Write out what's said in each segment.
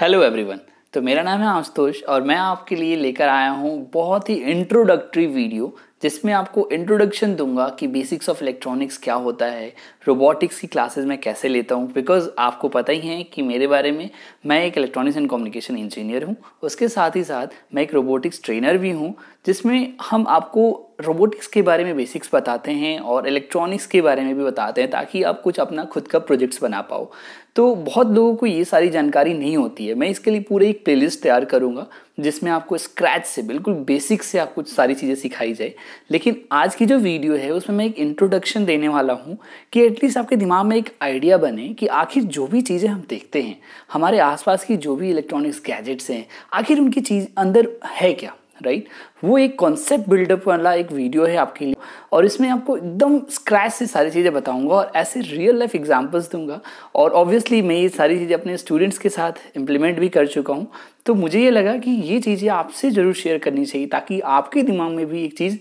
Hello everyone तो मेरा नाम है आशुतोष और मैं आपके लिए लेकर आया हूँ बहुत ही इंट्रोडक्टरी वीडियो जिसमें आपको इंट्रोडक्शन दूंगा कि बेसिक्स ऑफ इलेक्ट्रॉनिक्स क्या होता है रोबोटिक्स की क्लासेस मैं कैसे लेता हूँ बिकॉज आपको पता ही है कि मेरे बारे में मैं एक इलेक्ट्रॉनिक्स एंड कम्युनिकेशन इंजीनियर हूँ उसके साथ ही साथ मैं एक रोबोटिक्स ट्रेनर भी हूँ जिसमें हम आपको रोबोटिक्स के बारे में बेसिक्स बताते हैं और इलेक्ट्रॉनिक्स के बारे में भी बताते हैं ताकि आप कुछ अपना खुद का प्रोजेक्ट्स बना पाओ तो बहुत लोगों को ये सारी जानकारी नहीं होती है मैं इसके लिए पूरे एक प्लेलिस्ट तैयार करूँगा जिसमें आपको स्क्रैच से बिल्कुल बेसिक से आपको सारी चीज़ें सिखाई जाए लेकिन आज की जो वीडियो है उसमें मैं एक इंट्रोडक्शन देने वाला हूँ कि एटलीस्ट आपके दिमाग में एक आइडिया बने कि आखिर जो भी चीज़ें हम देखते हैं हमारे आसपास की जो भी इलेक्ट्रॉनिक्स गैजेट्स हैं आखिर उनकी चीज़ अंदर है क्या राइट right? वो एक कॉन्सेप्ट बिल्डअप वाला एक वीडियो है आपके लिए और इसमें आपको एकदम स्क्रैच से सारी चीज़ें बताऊंगा और ऐसे रियल लाइफ एग्जांपल्स दूंगा और ऑब्वियसली मैं ये सारी चीज़ें अपने स्टूडेंट्स के साथ इम्प्लीमेंट भी कर चुका हूँ तो मुझे ये लगा कि ये चीज़ें आपसे ज़रूर शेयर करनी चाहिए ताकि आपके दिमाग में भी एक चीज़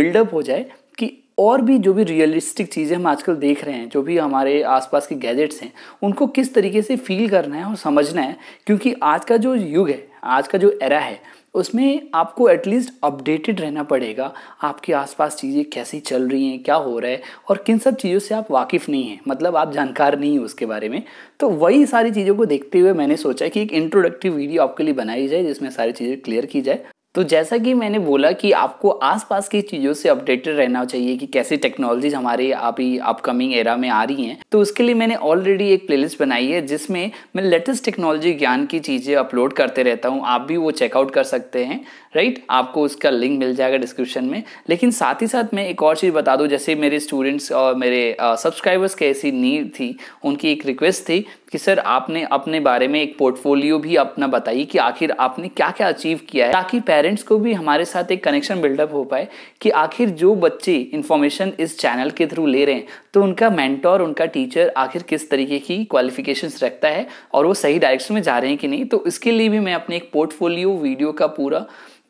बिल्डअप हो जाए कि और भी जो भी रियलिस्टिक चीज़ें हम आजकल देख रहे हैं जो भी हमारे आसपास के गैजेट्स हैं उनको किस तरीके से फील करना है और समझना है क्योंकि आज का जो युग है आज का जो एरा है उसमें आपको एटलीस्ट अपडेटेड रहना पड़ेगा आपके आसपास चीज़ें कैसी चल रही हैं क्या हो रहा है और किन सब चीज़ों से आप वाकिफ़ नहीं हैं मतलब आप जानकार नहीं हैं उसके बारे में तो वही सारी चीज़ों को देखते हुए मैंने सोचा कि एक इंट्रोडक्टिव वीडियो आपके लिए बनाई जाए जिसमें सारी चीज़ें क्लियर की जाए तो जैसा कि मैंने बोला कि आपको आसपास की चीज़ों से अपडेटेड रहना चाहिए कि कैसी टेक्नोलॉजीज हमारे अभी अपकमिंग एरा में आ रही हैं तो उसके लिए मैंने ऑलरेडी एक प्लेलिस्ट बनाई है जिसमें मैं लेटेस्ट टेक्नोलॉजी ज्ञान की चीज़ें अपलोड करते रहता हूँ आप भी वो चेकआउट कर सकते हैं राइट आपको उसका लिंक मिल जाएगा डिस्क्रिप्शन में लेकिन साथ ही साथ मैं एक और चीज़ बता दूँ जैसे मेरे स्टूडेंट्स और मेरे सब्सक्राइबर्स की ऐसी नीड थी उनकी एक रिक्वेस्ट थी कि सर आपने अपने बारे में एक पोर्टफोलियो भी अपना बताइए कि आखिर आपने क्या क्या अचीव किया है ताकि पेरेंट्स पेरेंट्स को भी हमारे साथ एक कनेक्शन बिल्डअप हो पाए कि आखिर जो बच्चे इन्फॉर्मेशन इस चैनल के थ्रू ले रहे हैं तो उनका मैंटोर उनका टीचर आखिर किस तरीके की क्वालिफिकेशंस रखता है और वो सही डायरेक्शन में जा रहे हैं कि नहीं तो इसके लिए भी मैं अपने एक पोर्टफोलियो वीडियो का पूरा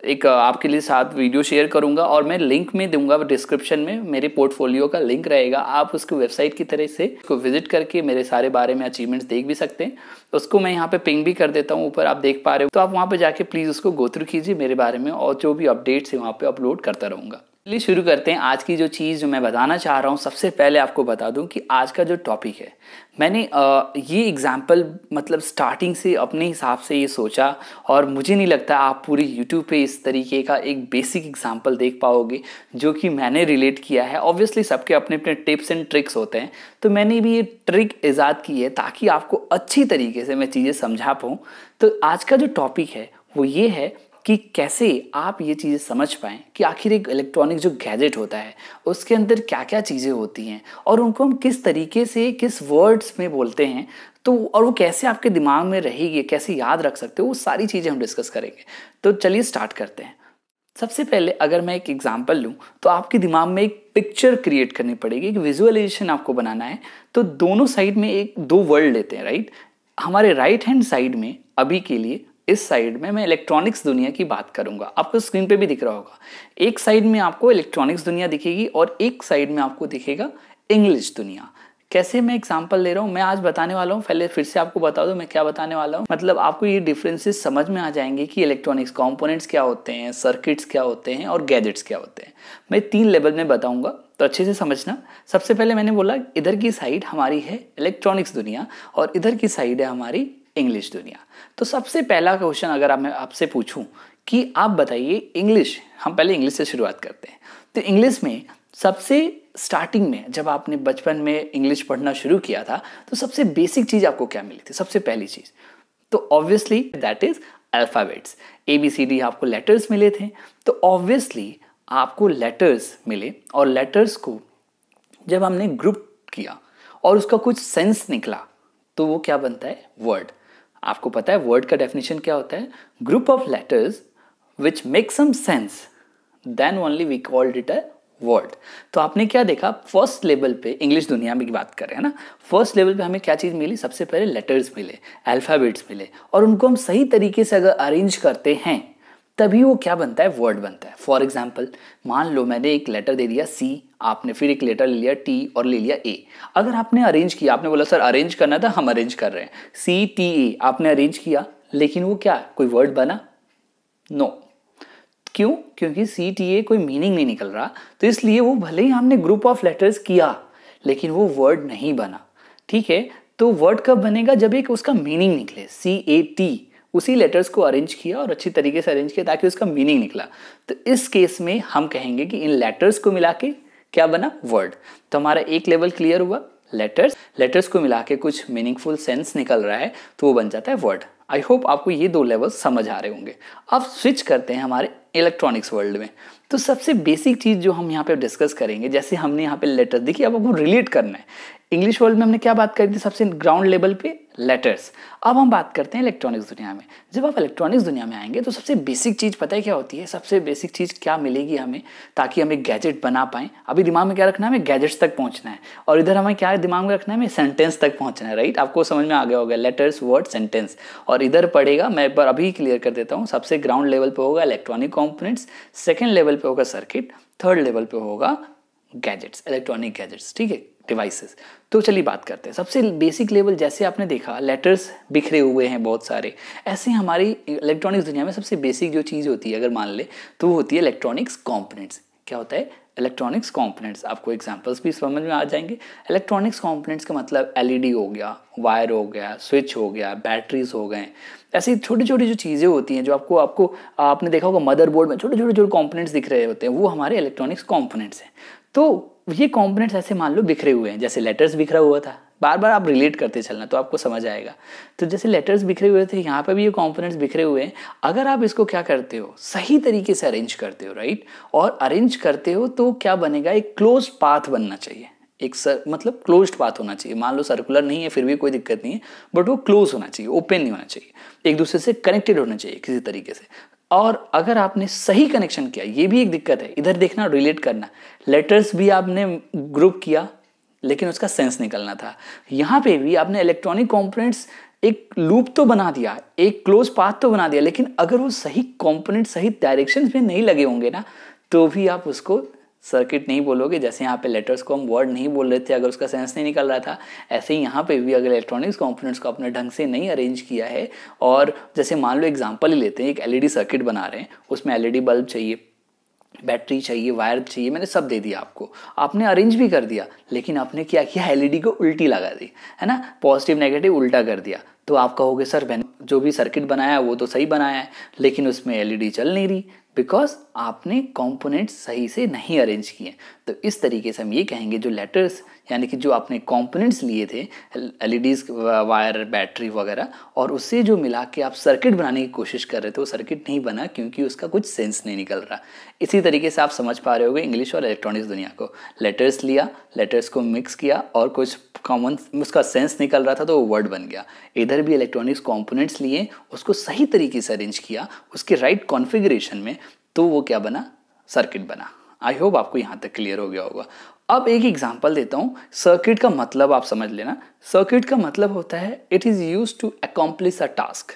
एक आपके लिए साथ वीडियो शेयर करूंगा और मैं लिंक में दूंगा डिस्क्रिप्शन में मेरे पोर्टफोलियो का लिंक रहेगा आप उसको वेबसाइट की तरह से उसको विजिट करके मेरे सारे बारे में अचीवमेंट्स देख भी सकते हैं उसको मैं यहाँ पे पिंग भी कर देता हूँ ऊपर आप देख पा रहे हो तो आप वहाँ पर जाके प्लीज़ उसको गोत्र कीजिए मेरे बारे में और जो भी अपडेट्स है वहाँ पर अपलोड करता रहूँगा चलिए शुरू करते हैं आज की जो चीज़ जो मैं बताना चाह रहा हूँ सबसे पहले आपको बता दूँ कि आज का जो टॉपिक है मैंने ये एग्ज़ाम्पल मतलब स्टार्टिंग से अपने हिसाब से ये सोचा और मुझे नहीं लगता आप पूरे यूट्यूब पे इस तरीके का एक बेसिक एग्ज़ाम्पल देख पाओगे जो कि मैंने रिलेट किया है ऑब्वियसली सबके अपने अपने टिप्स एंड ट्रिक्स होते हैं तो मैंने भी ये ट्रिक ईजाद की है ताकि आपको अच्छी तरीके से मैं चीज़ें समझा पाऊँ तो आज का जो टॉपिक है वो ये है कि कैसे आप ये चीज़ें समझ पाएँ कि आखिर एक इलेक्ट्रॉनिक जो गैजेट होता है उसके अंदर क्या क्या चीज़ें होती हैं और उनको हम किस तरीके से किस वर्ड्स में बोलते हैं तो और वो कैसे आपके दिमाग में रहेगी कैसे याद रख सकते हो वो सारी चीज़ें हम डिस्कस करेंगे तो चलिए स्टार्ट करते हैं सबसे पहले अगर मैं एक एग्जाम्पल लूँ तो आपके दिमाग में एक पिक्चर क्रिएट करनी पड़ेगी एक विजुअलाइजेशन आपको बनाना है तो दोनों साइड में एक दो वर्ड लेते हैं राइट हमारे राइट हैंड साइड में अभी के लिए इस साइड में मैं इलेक्ट्रॉनिक्स दुनिया की बात करूंगा आपको स्क्रीन पे भी दिख रहा होगा एक साइड में आपको इलेक्ट्रॉनिक्स दुनिया दिखेगी और एक साइड में आपको दिखेगा इंग्लिश दुनिया कैसे मैं एग्जाम्पल ले रहा हूँ मैं आज बताने वाला हूँ पहले फिर से आपको बता दो मैं क्या बताने वाला हूँ मतलब आपको ये डिफरेंसेस समझ में आ जाएंगे कि इलेक्ट्रॉनिक्स कंपोनेंट्स क्या होते हैं सर्किट्स क्या होते हैं और गैजेट्स क्या होते हैं मैं तीन लेवल में बताऊंगा तो अच्छे से समझना सबसे पहले मैंने बोला इधर की साइड हमारी है इलेक्ट्रॉनिक्स दुनिया और इधर की साइड है हमारी इंग्लिश दुनिया तो सबसे पहला क्वेश्चन अगर आप मैं आपसे पूछूं कि आप बताइए इंग्लिश हम पहले इंग्लिश से शुरुआत करते हैं तो इंग्लिश में सबसे स्टार्टिंग में जब आपने बचपन में इंग्लिश पढ़ना शुरू किया था तो सबसे बेसिक चीज़ आपको क्या मिली थी सबसे पहली चीज़ तो obviously that is alphabets A B C D आपको लेटर्स मिले थे तो ऑब्वियसली आपको लेटर्स मिले और लेटर्स को जब हमने ग्रुप किया और उसका कुछ सेंस निकला तो वो क्या बनता है वर्ड आपको पता है वर्ड का डेफिनेशन क्या होता है group of letters which make some sense then only we called it a word तो आपने क्या देखा फर्स्ट लेवल पे इंग्लिश दुनिया में की बात कर रहे हैं ना फर्स्ट लेवल पे हमें क्या चीज़ मिली सबसे पहले लेटर्स मिले अल्फ़ाबेट्स मिले और उनको हम सही तरीके से अगर अरेंज करते हैं तभी वो क्या बनता है वर्ड बनता है फॉर एग्जाम्पल मान लो मैंने एक लेटर दे दिया सी आपने फिर एक लेटर ले लिया टी और ले लिया ए अगर आपने अरेंज किया आपने बोला सर अरेंज करना था हम अरेंज कर रहे हैं सी टी ए आपने अरेंज किया लेकिन वो क्या कोई वर्ड बना नो no. क्यों क्योंकि सी टी ए कोई मीनिंग नहीं निकल रहा तो इसलिए वो भले ही हमने ग्रुप ऑफ लेटर्स किया लेकिन वो वर्ड नहीं बना ठीक है तो वर्ड कब बनेगा जब एक उसका मीनिंग निकले सी ए टी उसी लेटर्स को अरेंज किया और अच्छी तरीके से अरेंज किया ताकि उसका मीनिंग निकला तो इस केस में हम कहेंगे कि इन लेटर्स को मिला के क्या बना वर्ड तो हमारा एक लेवल क्लियर हुआ लेटर्स लेटर्स को मिला के कुछ मीनिंगफुल सेंस निकल रहा है तो वो बन जाता है वर्ड आई होप आपको ये दो लेवल समझ आ रहे होंगे अब स्विच करते हैं हमारे इलेक्ट्रॉनिक्स वर्ल्ड में तो सबसे बेसिक चीज़ जो हम यहाँ पे डिस्कस करेंगे जैसे हमने यहाँ पे लेटर देखिए अब आपको रिलेट करना है इंग्लिश वर्ल्ड में हमने क्या बात करी थी सबसे ग्राउंड लेवल पे लेटर्स अब हम बात करते हैं इलेक्ट्रॉनिक्स दुनिया में जब आप इलेक्ट्रॉनिक्स दुनिया में आएंगे तो सबसे बेसिक चीज़ पता है क्या होती है सबसे बेसिक चीज़ क्या मिलेगी हमें ताकि हम एक गैजेट बना पाए अभी दिमाग में क्या रखना है हमें गैजेट्स तक पहुंचना है और इधर हमें क्या दिमाग में रखना है हमें सेंटेंस तक पहुंचना है राइट आपको समझ में आ गया होगा लेटर्स वर्ड सेंटेंस और इधर पड़ेगा मैं एक बार अभी क्लियर कर देता हूँ सबसे ग्राउंड लेवल पर होगा इलेक्ट्रॉनिक कॉम्पोनेंट्स सेकेंड लेवल पर होगा सर्किट थर्ड लेवल पर होगा गैजेट्स इलेक्ट्रॉनिक गैजेट्स ठीक है डिवाइसेस तो चलिए बात करते हैं सबसे बेसिक लेवल जैसे आपने देखा लेटर्स बिखरे हुए हैं बहुत सारे ऐसे हमारी इलेक्ट्रॉनिक्स दुनिया में सबसे बेसिक जो चीज़ होती है अगर मान ले तो वो होती है इलेक्ट्रॉनिक्स कॉम्पोनेंट्स क्या होता है इलेक्ट्रॉनिक्स कॉम्पोनेंट्स आपको एग्जाम्पल्स भी समझ में आ जाएंगे इलेक्ट्रॉनिक्स कॉम्पोनेंट्स का मतलब एलईडी e हो गया वायर हो गया स्विच हो गया बैटरीज हो गए ऐसी छोटी छोटी जो चीज़ें होती हैं जो आपको आपको आपने देखा होगा मदरबोर्ड में छोटे छोटे जो कॉम्पोनेंट्स दिख रहे होते हैं वो हमारे इलेक्ट्रॉनिक्स कॉम्पोनेंट्स हैं तो ये कॉम्पोनेंट्स ऐसे मान लो बिखरे हुए हैं जैसे लेटर्स बिखरा हुआ था बार बार आप रिलेट करते चलना तो आपको समझ आएगा तो जैसे लेटर्स बिखरे हुए थे यहाँ पर भी ये कॉम्पोनेंट्स बिखरे हुए हैं अगर आप इसको क्या करते हो सही तरीके से अरेंज करते हो राइट और अरेंज करते हो तो क्या बनेगा एक क्लोज पाथ बनना चाहिए एक सर मतलब क्लोज्ड पाथ होना चाहिए मान लो सर्कुलर नहीं है फिर भी कोई दिक्कत नहीं है बट वो क्लोज होना चाहिए ओपन नहीं होना चाहिए एक दूसरे से कनेक्टेड होना चाहिए किसी तरीके से और अगर आपने सही कनेक्शन किया ये भी एक दिक्कत है इधर देखना रिलेट करना लेटर्स भी आपने ग्रुप किया लेकिन उसका सेंस निकलना था यहाँ पे भी आपने इलेक्ट्रॉनिक कॉम्पोनेंट्स एक लूप तो बना दिया एक क्लोज पाथ तो बना दिया लेकिन अगर वो सही कॉम्पोनेंट सही डायरेक्शन में नहीं लगे होंगे ना तो भी आप उसको सर्किट नहीं बोलोगे जैसे यहाँ पे लेटर्स को हम वर्ड नहीं बोल रहे थे अगर उसका सेंस नहीं निकल रहा था ऐसे ही यहाँ पे भी अगर इलेक्ट्रॉनिक्स कंपोनेंट्स को अपने ढंग से नहीं अरेंज किया है और जैसे मान लो एग्जांपल ही लेते हैं एक एलईडी सर्किट e बना रहे हैं उसमें एलईडी बल्ब e चाहिए बैटरी चाहिए वायर चाहिए मैंने सब दे दिया आपको आपने अरेंज भी कर दिया लेकिन आपने क्या किया एलईडी e को उल्टी लगा दी है ना पॉजिटिव नेगेटिव उल्टा कर दिया तो आप कहोगे सर मैंने जो भी सर्किट बनाया है वो तो सही बनाया है लेकिन उसमें एलईडी e चल नहीं रही बिकॉज आपने कॉम्पोनेंट सही से नहीं अरेंज किए तो इस तरीके से हम ये कहेंगे जो लेटर्स यानी कि जो आपने कंपोनेंट्स लिए थे एल वायर बैटरी वगैरह और उससे जो मिला के आप सर्किट बनाने की कोशिश कर रहे थे वो सर्किट नहीं बना क्योंकि उसका कुछ सेंस नहीं निकल रहा इसी तरीके से आप समझ पा रहे होगे इंग्लिश और इलेक्ट्रॉनिक्स दुनिया को लेटर्स लिया लेटर्स को मिक्स किया और कुछ कॉमन उसका सेंस निकल रहा था तो वो वर्ड बन गया इधर भी इलेक्ट्रॉनिक्स कॉम्पोनेंट्स लिए उसको सही तरीके से अरेंज किया उसके राइट कॉन्फिग्रेशन में तो वो क्या बना सर्किट बना आई होप आपको यहाँ तक क्लियर हो गया होगा अब एक एग्जाम्पल देता हूँ सर्किट का मतलब आप समझ लेना सर्किट का मतलब होता है it is use to accomplish a task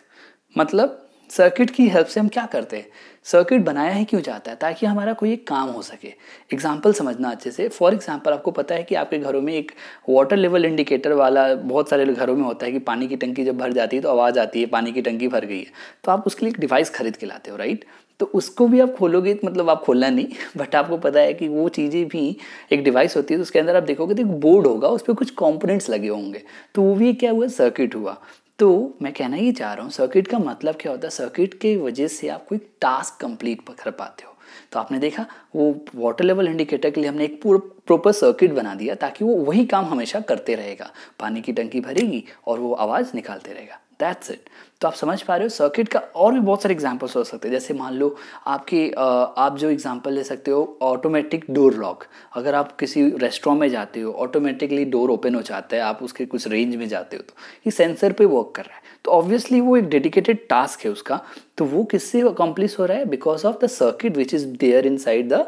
मतलब सर्किट की हेल्प से हम क्या करते हैं सर्किट बनाया ही क्यों जाता है ताकि हमारा कोई एक काम हो सके एग्जाम्पल समझना अच्छे से फॉर एग्जाम्पल आपको पता है कि आपके घरों में एक वाटर लेवल इंडिकेटर वाला बहुत सारे घरों में होता है कि पानी की टंकी जब भर जाती है तो आवाज़ आती है पानी की टंकी भर गई है तो आप उसके लिए एक डिवाइस खरीद के लाते हो राइट right? तो उसको भी आप खोलोगे मतलब आप खोलना नहीं बट आपको पता है कि वो चीज़ें भी एक डिवाइस होती है तो उसके अंदर आप देखोगे तो एक बोर्ड होगा उस पर कुछ कॉम्पोनेंट्स लगे होंगे तो वो भी क्या हुआ सर्किट हुआ तो मैं कहना ये चाह रहा हूँ सर्किट का मतलब क्या होता है सर्किट के वजह से आप कोई टास्क कंप्लीट कर पाते हो तो आपने देखा वो वाटर लेवल इंडिकेटर के लिए हमने एक पूरा प्रॉपर सर्किट बना दिया ताकि वो वही काम हमेशा करते रहेगा पानी की टंकी भरेगी और वो आवाज़ निकालते रहेगा दैट्स इट तो आप समझ पा रहे हो सर्किट का और भी बहुत सारे एग्जाम्पल्स हो सकते हैं जैसे मान लो आपकी आप जो एग्जाम्पल ले सकते हो ऑटोमेटिक डोर लॉक अगर आप किसी रेस्टोरेंट में जाते हो ऑटोमेटिकली डोर ओपन हो जाता है आप उसके कुछ रेंज में जाते हो तो ये सेंसर पे वर्क कर रहा है तो ऑब्वियसली वो एक डेडिकेटेड टास्क है उसका तो वो किससे अकम्प्लिश हो रहा है because of the circuit which is there inside the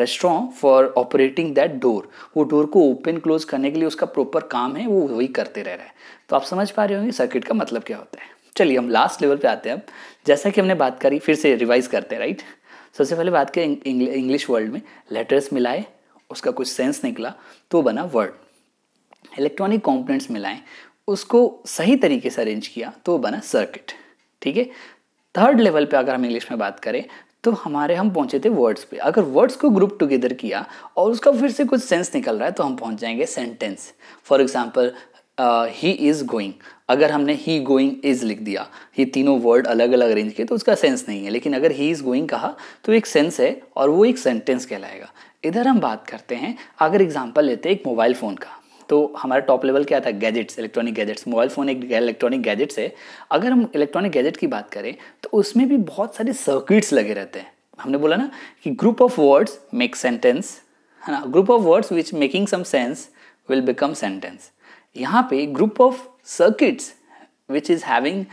restaurant for operating that door वो डोर को ओपन क्लोज करने के लिए उसका प्रॉपर काम है वो वही करते रह रहा है तो आप समझ पा रहे होंगे सर्किट का मतलब क्या होता है चलिए हम लास्ट लेवल पे आते हैं अब जैसा कि हमने बात करी फिर से रिवाइज करते हैं राइट सबसे पहले बात करें इंग्लिश वर्ल्ड में लेटर्स मिलाए उसका कुछ सेंस निकला तो बना वर्ड इलेक्ट्रॉनिक कॉम्पोनेंट्स मिलाए उसको सही तरीके से अरेंज किया तो बना सर्किट ठीक है थर्ड लेवल पे अगर हम इंग्लिश में बात करें तो हमारे हम पहुंचे थे वर्ड्स पे अगर वर्ड्स को ग्रुप टुगेदर किया और उसका फिर से कुछ सेंस निकल रहा है तो हम पहुंच जाएंगे sentence for example he is going अगर हमने ही गोइंग इज़ लिख दिया ये तीनों वर्ड अलग अलग रेंज के तो उसका सेंस नहीं है लेकिन अगर ही इज़ गोइंग कहा तो एक सेंस है और वो एक सेंटेंस कहलाएगा इधर हम बात करते हैं अगर एग्जाम्पल लेते हैं एक मोबाइल फ़ोन का तो हमारा टॉप लेवल क्या था gadgets electronic gadgets mobile phone एक इलेक्ट्रॉनिक गैजेट्स है अगर हम इलेक्ट्रॉनिक गैजेट की बात करें तो उसमें भी बहुत सारे सर्किट्स लगे रहते हैं हमने बोला ना कि group of words make sentence है ना group of words which making some sense will become sentence यहाँ पे group of circuits which is having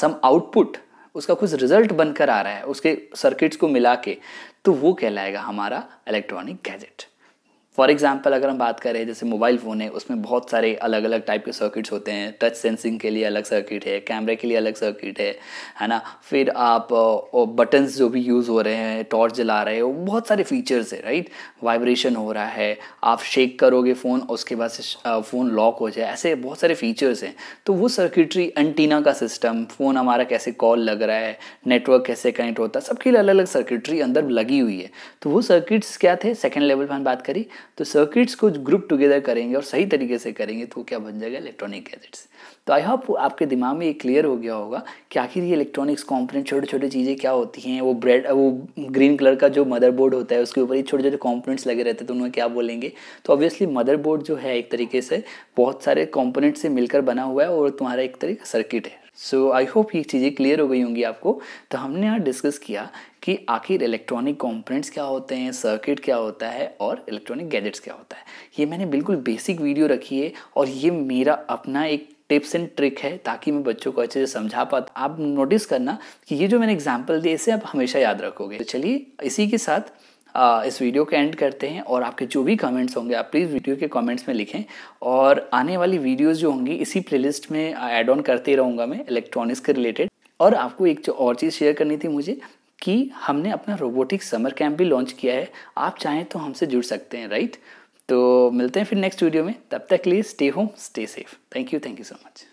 some output उसका कुछ रिजल्ट बनकर आ रहा है उसके सर्किट्स को मिला के तो वो कहलाएगा हमारा इलेक्ट्रॉनिक गैजेट फॉर एग्जाम्पल अगर हम बात करें जैसे मोबाइल फ़ोन है उसमें बहुत सारे अलग अलग टाइप के सर्किट्स होते हैं टच सेंसिंग के लिए अलग सर्किट है कैमरे के लिए अलग सर्किट है है ना फिर आप बटन्स जो भी यूज़ हो रहे हैं टॉर्च जला रहे हो बहुत सारे फीचर्स है राइट वाइब्रेशन हो रहा है आप शेक करोगे फ़ोन उसके बाद से फ़ोन लॉक हो जाए ऐसे बहुत सारे फीचर्स हैं तो वो सर्किटरी एंटीना का सिस्टम फ़ोन हमारा कैसे कॉल लग रहा है नेटवर्क कैसे कनेक्ट होता है सबके लिए अलग अलग सर्किटरी अंदर लगी हुई है तो वो सर्किट्स क्या थे सेकेंड लेवल पर हम बात करी तो सर्किट्स को ग्रुप टुगेदर करेंगे और सही तरीके से करेंगे तो क्या बन जाएगा इलेक्ट्रॉनिक गैजेट्स तो आई होप आपके दिमाग में ये क्लियर हो गया होगा कि आखिर ये इलेक्ट्रॉनिक्स कॉम्पोनेंट छोटे छोटे चीज़ें क्या होती हैं वो ब्रेड वो ग्रीन कलर का जो मदरबोर्ड होता है उसके ऊपर ही छोटे छोटे कॉम्पोनेंट्स लगे रहते हैं तो उन्हें क्या बोलेंगे तो ऑब्वियसली मदरबोर्ड जो है एक तरीके से बहुत सारे कॉम्पोनेंट से मिलकर बना हुआ है और तुम्हारा एक तरीके सर्किट है सो आई होप ये चीज़ें क्लियर हो गई होंगी आपको तो हमने यहाँ डिस्कस किया कि आखिर इलेक्ट्रॉनिक कॉम्पोनेंट्स क्या होते हैं सर्किट क्या होता है और इलेक्ट्रॉनिक गैजेट्स क्या होता है ये मैंने बिल्कुल बेसिक वीडियो रखी है और ये मेरा अपना एक टिप्स एंड ट्रिक है ताकि मैं बच्चों को अच्छे से समझा पाता आप नोटिस करना कि ये जो मैंने एग्जाम्पल दिए इसे आप हमेशा याद रखोगे तो चलिए इसी के साथ इस वीडियो के एंड करते हैं और आपके जो भी कमेंट्स होंगे आप प्लीज़ वीडियो के कमेंट्स में लिखें और आने वाली वीडियोज़ जो होंगी इसी प्लेलिस्ट में ऐड ऑन करते रहूँगा मैं इलेक्ट्रॉनिक्स के रिलेटेड और आपको एक जो और चीज़ शेयर करनी थी मुझे कि हमने अपना रोबोटिक समर कैंप भी लॉन्च किया है आप चाहें तो हमसे जुड़ सकते हैं राइट तो मिलते हैं फिर नेक्स्ट वीडियो में तब तक लिए stay home stay safe thank you thank you so much